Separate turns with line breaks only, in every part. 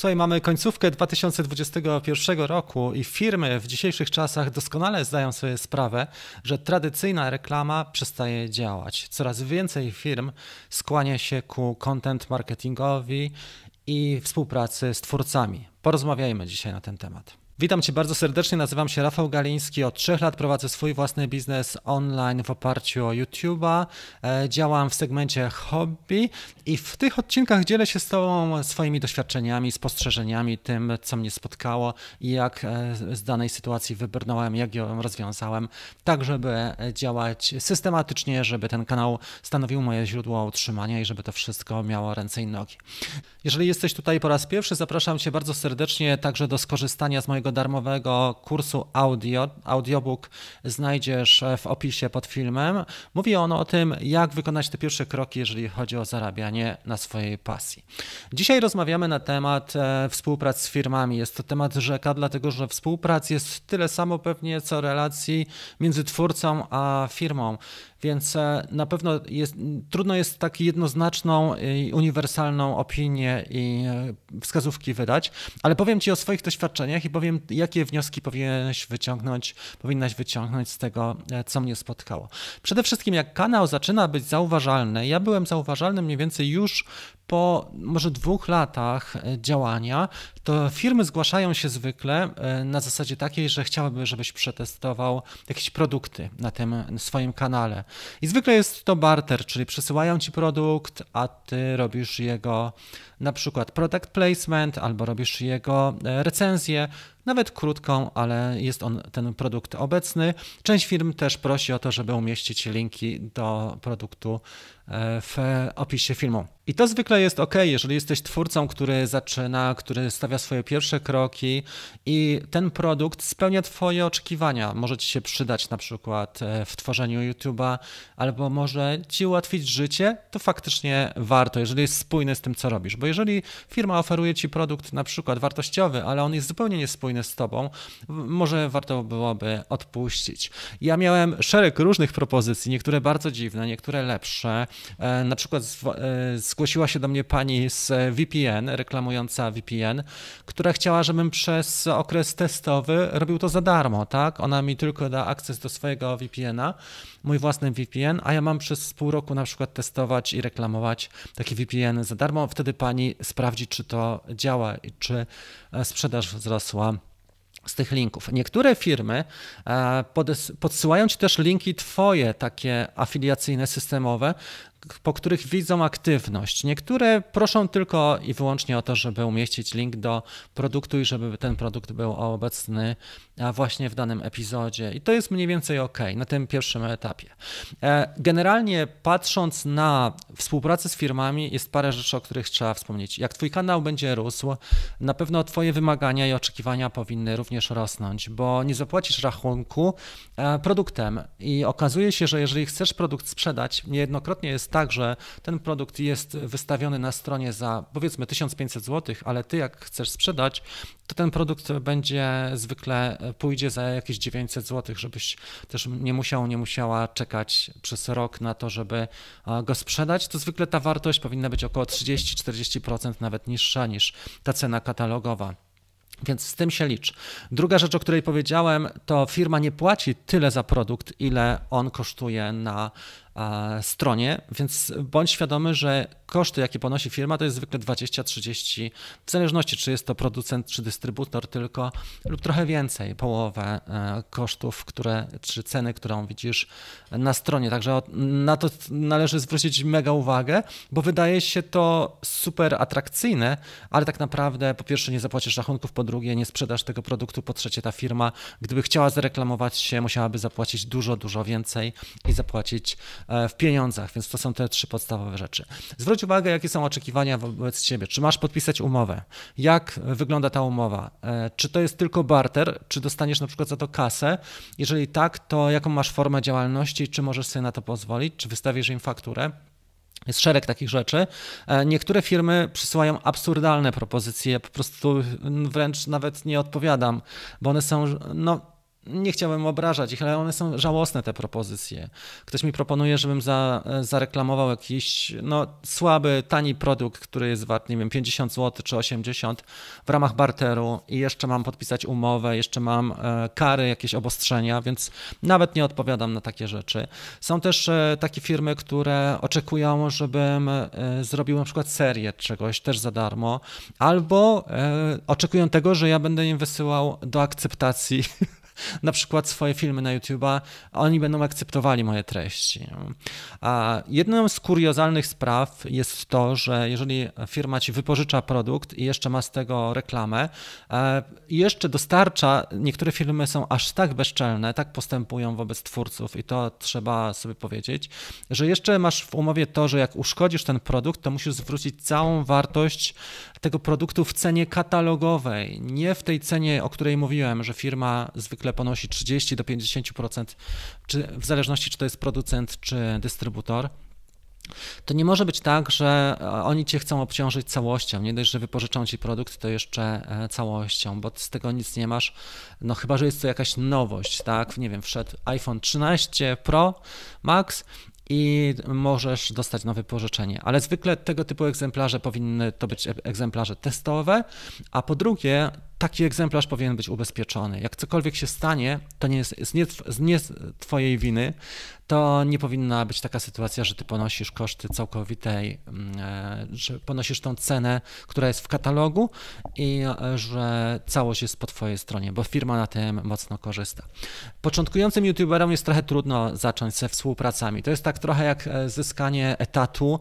Słuchaj, mamy końcówkę 2021 roku i firmy w dzisiejszych czasach doskonale zdają sobie sprawę, że tradycyjna reklama przestaje działać. Coraz więcej firm skłania się ku content marketingowi i współpracy z twórcami. Porozmawiajmy dzisiaj na ten temat. Witam Cię bardzo serdecznie, nazywam się Rafał Galiński. Od trzech lat prowadzę swój własny biznes online w oparciu o YouTube'a. E, działam w segmencie hobby i w tych odcinkach dzielę się z Tobą swoimi doświadczeniami, spostrzeżeniami, tym, co mnie spotkało i jak e, z danej sytuacji wybrnąłem, jak ją rozwiązałem, tak żeby działać systematycznie, żeby ten kanał stanowił moje źródło utrzymania i żeby to wszystko miało ręce i nogi. Jeżeli jesteś tutaj po raz pierwszy, zapraszam Cię bardzo serdecznie także do skorzystania z mojego mojego darmowego kursu audio, audiobook znajdziesz e, w opisie pod filmem. Mówi on o tym, jak wykonać te pierwsze kroki, jeżeli chodzi o zarabianie na swojej pasji. Dzisiaj rozmawiamy na temat e, współpracy z firmami. Jest to temat rzeka, dlatego że współprac jest tyle samo pewnie, co relacji między twórcą a firmą. Więc e, na pewno jest, trudno jest tak jednoznaczną i uniwersalną opinię i e, wskazówki wydać, ale powiem Ci o swoich doświadczeniach i powiem, jakie wnioski powinieneś wyciągnąć, powinnaś wyciągnąć z tego, e, co mnie spotkało. Przede wszystkim, jak kanał zaczyna być zauważalny, ja byłem zauważalny mniej więcej już po może dwóch latach e, działania, to firmy zgłaszają się zwykle e, na zasadzie takiej, że chciałyby, żebyś przetestował jakieś produkty na tym swoim kanale. I zwykle jest to barter, czyli przesyłają ci produkt, a ty robisz jego na przykład product placement albo robisz jego e, recenzję nawet krótką, ale jest on ten produkt obecny. Część firm też prosi o to, żeby umieścić linki do produktu e, w opisie filmu. I to zwykle jest ok, jeżeli jesteś twórcą, który zaczyna, który stawia swoje pierwsze kroki i ten produkt spełnia Twoje oczekiwania. Może Ci się przydać na przykład e, w tworzeniu YouTube'a, albo może Ci ułatwić życie, to faktycznie warto, jeżeli jest spójny z tym, co robisz. Bo jeżeli firma oferuje Ci produkt na przykład wartościowy, ale on jest zupełnie niespójny, z tobą, może warto byłoby odpuścić. Ja miałem szereg różnych propozycji, niektóre bardzo dziwne, niektóre lepsze. E, na przykład e, zgłosiła się do mnie pani z VPN, reklamująca VPN, która chciała, żebym przez okres testowy robił to za darmo, tak? Ona mi tylko da akces do swojego VPN-a, mój własny VPN, a ja mam przez pół roku na przykład testować i reklamować taki VPN za darmo. Wtedy pani sprawdzi, czy to działa i czy e, sprzedaż wzrosła z tych linków. Niektóre firmy e, podsyłają ci też linki twoje takie afiliacyjne, systemowe, po których widzą aktywność. Niektóre proszą tylko i wyłącznie o to, żeby umieścić link do produktu i żeby ten produkt był obecny właśnie w danym epizodzie. I to jest mniej więcej ok na tym pierwszym etapie. E, generalnie patrząc na współpracę z firmami, jest parę rzeczy, o których trzeba wspomnieć. Jak Twój kanał będzie rósł, na pewno Twoje wymagania i oczekiwania powinny również rosnąć, bo nie zapłacisz rachunku e, produktem i okazuje się, że jeżeli chcesz produkt sprzedać, niejednokrotnie jest tak, że ten produkt jest wystawiony na stronie za powiedzmy 1500 zł, ale ty jak chcesz sprzedać, to ten produkt będzie zwykle e, pójdzie za jakieś 900 zł, żebyś też nie musiał, nie musiała czekać przez rok na to, żeby e, go sprzedać. To zwykle ta wartość powinna być około 30-40% nawet niższa niż ta cena katalogowa. Więc z tym się licz. Druga rzecz, o której powiedziałem, to firma nie płaci tyle za produkt, ile on kosztuje na E, stronie, więc bądź świadomy, że koszty, jakie ponosi firma, to jest zwykle 20-30, w zależności czy jest to producent czy dystrybutor tylko, lub trochę więcej, połowę e, kosztów, które, czy ceny, którą widzisz na stronie. Także na to należy zwrócić mega uwagę, bo wydaje się to super atrakcyjne, ale tak naprawdę po pierwsze nie zapłacisz rachunków, po drugie nie sprzedasz tego produktu, po trzecie ta firma, gdyby chciała zareklamować się, musiałaby zapłacić dużo, dużo więcej i zapłacić E, w pieniądzach, więc to są te trzy podstawowe rzeczy. Zwróć uwagę, jakie są oczekiwania wobec ciebie. Czy masz podpisać umowę? Jak wygląda ta umowa? E, czy to jest tylko barter? Czy dostaniesz na przykład za to kasę? Jeżeli tak, to jaką masz formę działalności? Czy możesz sobie na to pozwolić? Czy wystawisz im fakturę? Jest szereg takich rzeczy. E, niektóre firmy przysyłają absurdalne propozycje, po prostu wręcz nawet nie odpowiadam, bo one są, no nie chciałem obrażać ich, ale one są żałosne, te propozycje. Ktoś mi proponuje, żebym za, zareklamował jakiś no, słaby, tani produkt, który jest wart, nie wiem, 50 zł czy 80 w ramach barteru i jeszcze mam podpisać umowę, jeszcze mam e, kary, jakieś obostrzenia, więc nawet nie odpowiadam na takie rzeczy. Są też e, takie firmy, które oczekują, żebym e, zrobił na przykład serię czegoś też za darmo, albo e, oczekują tego, że ja będę im wysyłał do akceptacji na przykład swoje filmy na YouTube'a, oni będą akceptowali moje treści. A jedną z kuriozalnych spraw jest to, że jeżeli firma ci wypożycza produkt i jeszcze ma z tego reklamę, e, jeszcze dostarcza, niektóre filmy są aż tak bezczelne, tak postępują wobec twórców i to trzeba sobie powiedzieć, że jeszcze masz w umowie to, że jak uszkodzisz ten produkt, to musisz zwrócić całą wartość tego produktu w cenie katalogowej, nie w tej cenie, o której mówiłem, że firma zwykle zwykle ponosi 30 do 50%, czy w zależności czy to jest producent czy dystrybutor. To nie może być tak, że e, oni cię chcą obciążyć całością. Nie dość, że wypożyczą ci produkt, to jeszcze e, całością, bo z tego nic nie masz. No chyba, że jest to jakaś nowość, tak? Nie wiem, wszedł iPhone 13 Pro Max i możesz dostać nowe pożyczenie. Ale zwykle tego typu egzemplarze powinny to być e, egzemplarze testowe, a po drugie taki egzemplarz powinien być ubezpieczony. Jak cokolwiek się stanie, to nie jest, z, nie, nie Twojej winy, to nie powinna być taka sytuacja, że Ty ponosisz koszty całkowitej, mm, e, że ponosisz tą cenę, która jest w katalogu i e, że całość jest po Twojej stronie, bo firma na tym mocno korzysta. Początkującym YouTuberom jest trochę trudno zacząć ze współpracami. To jest tak trochę jak e, zyskanie etatu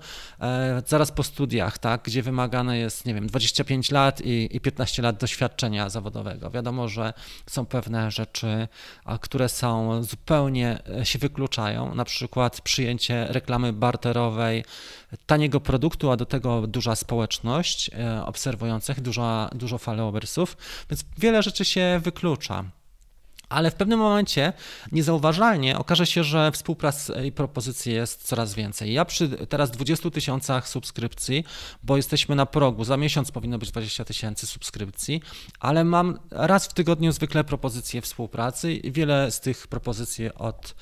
zaraz po studiach, tak, gdzie wymagane jest, nie wiem, 25 lat i, i 15 lat doświadczenia doświadczenia zawodowego. Wiadomo, że są pewne rzeczy, które są zupełnie e, się wykluczają, na przykład przyjęcie reklamy barterowej e, taniego produktu, a do tego duża społeczność e, obserwujących, dużo, dużo falowersów, więc wiele rzeczy się wyklucza. Ale w pewnym momencie niezauważalnie okaże się, że współprac i propozycji jest coraz więcej. Ja przy teraz 20 tysiącach subskrypcji, bo jesteśmy na progu, za miesiąc powinno być 20 tysięcy subskrypcji, ale mam raz w tygodniu zwykle propozycje współpracy i wiele z tych propozycji od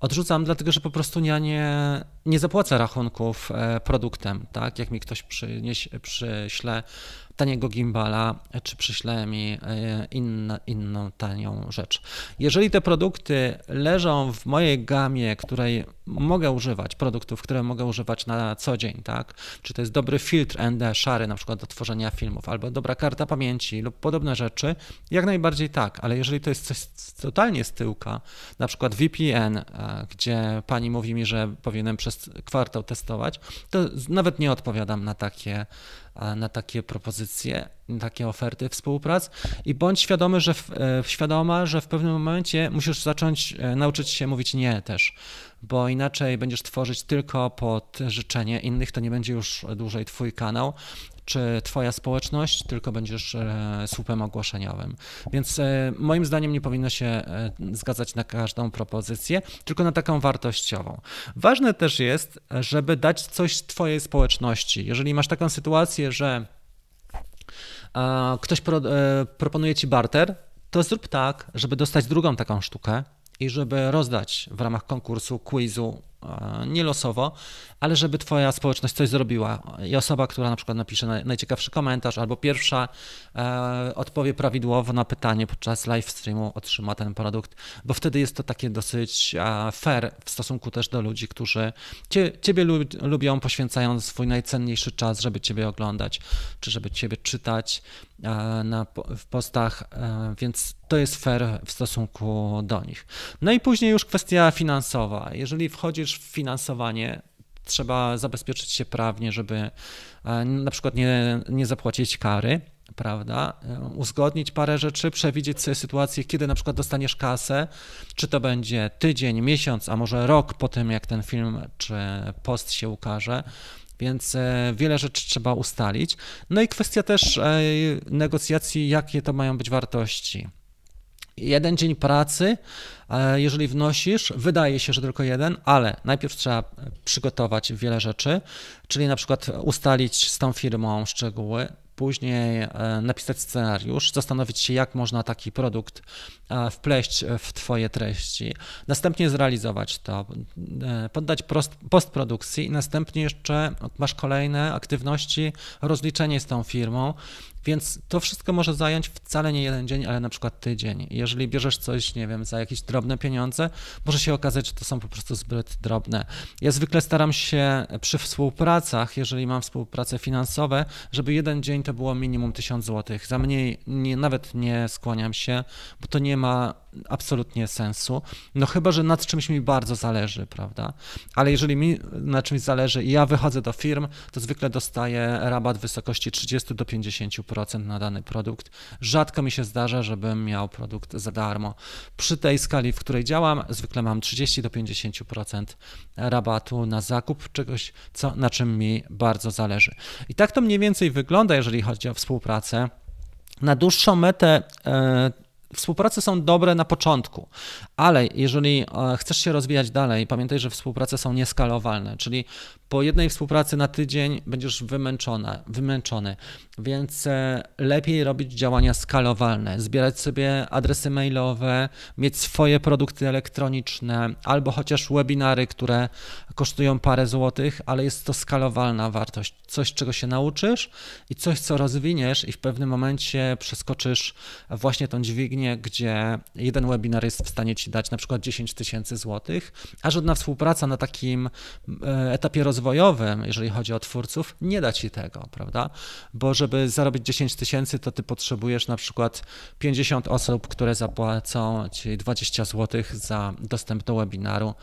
odrzucam, dlatego że po prostu ja nie, nie zapłacę rachunków e, produktem, tak? Jak mi ktoś przynieś, przyśle taniego gimbala, czy przyśle mi e, inna, inną tanią rzecz. Jeżeli te produkty leżą w mojej gamie, której mogę używać, produktów, które mogę używać na co dzień, tak? Czy to jest dobry filtr ND szary, na przykład do tworzenia filmów, albo dobra karta pamięci lub podobne rzeczy, jak najbardziej tak, ale jeżeli to jest coś totalnie z tyłka, na przykład VPN, e, gdzie pani mówi mi, że powinienem przez kwartał testować, to nawet nie odpowiadam na takie na takie propozycje, takie oferty współprac i bądź świadomy, że w, e, świadoma, że w pewnym momencie musisz zacząć e, nauczyć się mówić nie też, bo inaczej będziesz tworzyć tylko pod życzenie innych, to nie będzie już dłużej twój kanał, czy Twoja społeczność, tylko będziesz e, słupem ogłoszeniowym. Więc e, moim zdaniem nie powinno się e, zgadzać na każdą propozycję, tylko na taką wartościową. Ważne też jest, żeby dać coś Twojej społeczności. Jeżeli masz taką sytuację, że ktoś pro, proponuje Ci barter, to zrób tak, żeby dostać drugą taką sztukę i żeby rozdać w ramach konkursu, quizu, E, nie losowo, ale żeby Twoja społeczność coś zrobiła i osoba, która na przykład napisze najciekawszy komentarz albo pierwsza e, odpowie prawidłowo na pytanie podczas live streamu, otrzyma ten produkt, bo wtedy jest to takie dosyć e, fair w stosunku też do ludzi, którzy cie, Ciebie lubią, poświęcają swój najcenniejszy czas, żeby Ciebie oglądać czy żeby Ciebie czytać e, na, w postach, więc to jest fair w stosunku do nich. No i później już kwestia finansowa. Jeżeli wchodzisz inwestujesz w finansowanie, trzeba zabezpieczyć się prawnie, żeby e, na przykład nie, nie zapłacić kary, prawda? E, uzgodnić parę rzeczy, przewidzieć sobie sytuację, kiedy na przykład dostaniesz kasę, czy to będzie tydzień, miesiąc, a może rok po tym, jak ten film czy post się ukaże. Więc e, wiele rzeczy trzeba ustalić. No i kwestia też negocjacji, jakie to mają być wartości. Jeden dzień pracy, e, jeżeli wnosisz, wydaje się, że tylko jeden, ale najpierw trzeba przygotować wiele rzeczy, czyli na przykład ustalić z tą firmą szczegóły, później e, napisać scenariusz, zastanowić się, jak można taki produkt e, wpleść w Twoje treści, następnie zrealizować to, poddać postprodukcji i następnie jeszcze masz kolejne aktywności, rozliczenie z tą firmą, więc to wszystko może zająć wcale nie jeden dzień, ale na przykład tydzień. Jeżeli bierzesz coś, nie wiem, za jakieś drobne pieniądze, może się okazać, że to są po prostu zbyt drobne. Ja zwykle staram się przy współpracach, jeżeli mam współpracę finansowe, żeby jeden dzień to było minimum 1000 zł. Za mniej nie, nawet nie skłaniam się, bo to nie ma absolutnie sensu. No chyba, że nad czymś mi bardzo zależy, prawda? Ale jeżeli mi na czymś zależy i ja wychodzę do firm, to zwykle dostaję rabat w wysokości 30 do 50%. 100% na dany produkt. Rzadko mi się zdarza, żebym miał produkt za darmo. Przy tej skali, w której działam, zwykle mam 30 do 50% rabatu na zakup czegoś, co, na czym mi bardzo zależy. I tak to mniej więcej wygląda, jeżeli chodzi o współpracę. Na dłuższą metę e, Współprace są dobre na początku, ale jeżeli e, chcesz się rozwijać dalej, pamiętaj, że współprace są nieskalowalne, czyli po jednej współpracy na tydzień będziesz wymęczona, wymęczony, więc e, lepiej robić działania skalowalne, zbierać sobie adresy mailowe, mieć swoje produkty elektroniczne albo chociaż webinary, które kosztują parę złotych, ale jest to skalowalna wartość, coś czego się nauczysz i coś co rozwiniesz i w pewnym momencie przeskoczysz właśnie tą dźwignię gdzie jeden webinar jest w stanie ci dać na przykład 10 tysięcy złotych, a żadna współpraca na takim e, etapie rozwojowym, jeżeli chodzi o twórców, nie da ci tego, prawda? Bo żeby zarobić 10 tysięcy, to ty potrzebujesz na przykład 50 osób, które zapłacą ci 20 złotych za dostęp do webinaru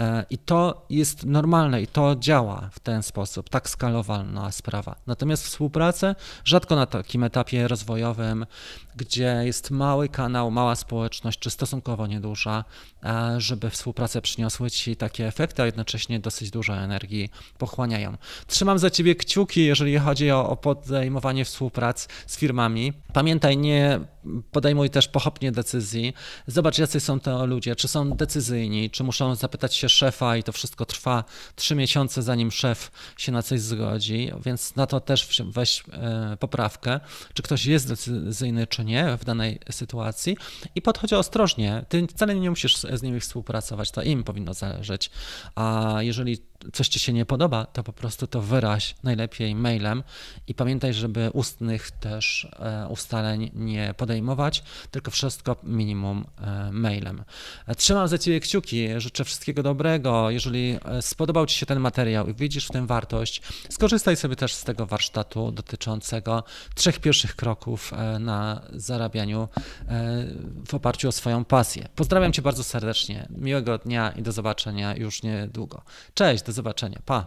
E, I to jest normalne i to działa w ten sposób, tak skalowalna sprawa. Natomiast współpracę rzadko na takim etapie rozwojowym, gdzie jest mały kanał, mała społeczność, czy stosunkowo nieduża, e, żeby współpracę przyniosły ci takie efekty, a jednocześnie dosyć dużo energii pochłaniają. Trzymam za ciebie kciuki, jeżeli chodzi o, o podejmowanie współprac z firmami. Pamiętaj, nie podejmuj też pochopnie decyzji. Zobacz, jacy są to ludzie, czy są decyzyjni, czy muszą zapytać się szefa i to wszystko trwa trzy miesiące, zanim szef się na coś zgodzi, więc na to też weź e, poprawkę, czy ktoś jest decyzyjny, czy nie w danej sytuacji i podchodź ostrożnie. Ty wcale nie musisz z nimi współpracować, to im powinno zależeć, a jeżeli coś ci się nie podoba, to po prostu to wyraź najlepiej mailem i pamiętaj, żeby ustnych też e, ustaleń nie podejmować, tylko wszystko minimum e, mailem. E, trzymam za ciebie kciuki, życzę wszystkiego dobrego. Jeżeli spodobał ci się ten materiał i widzisz w tym wartość, skorzystaj sobie też z tego warsztatu dotyczącego trzech pierwszych kroków na zarabianiu w oparciu o swoją pasję. Pozdrawiam cię bardzo serdecznie. Miłego dnia i do zobaczenia już niedługo. Cześć! Do zobaczenia. Pa!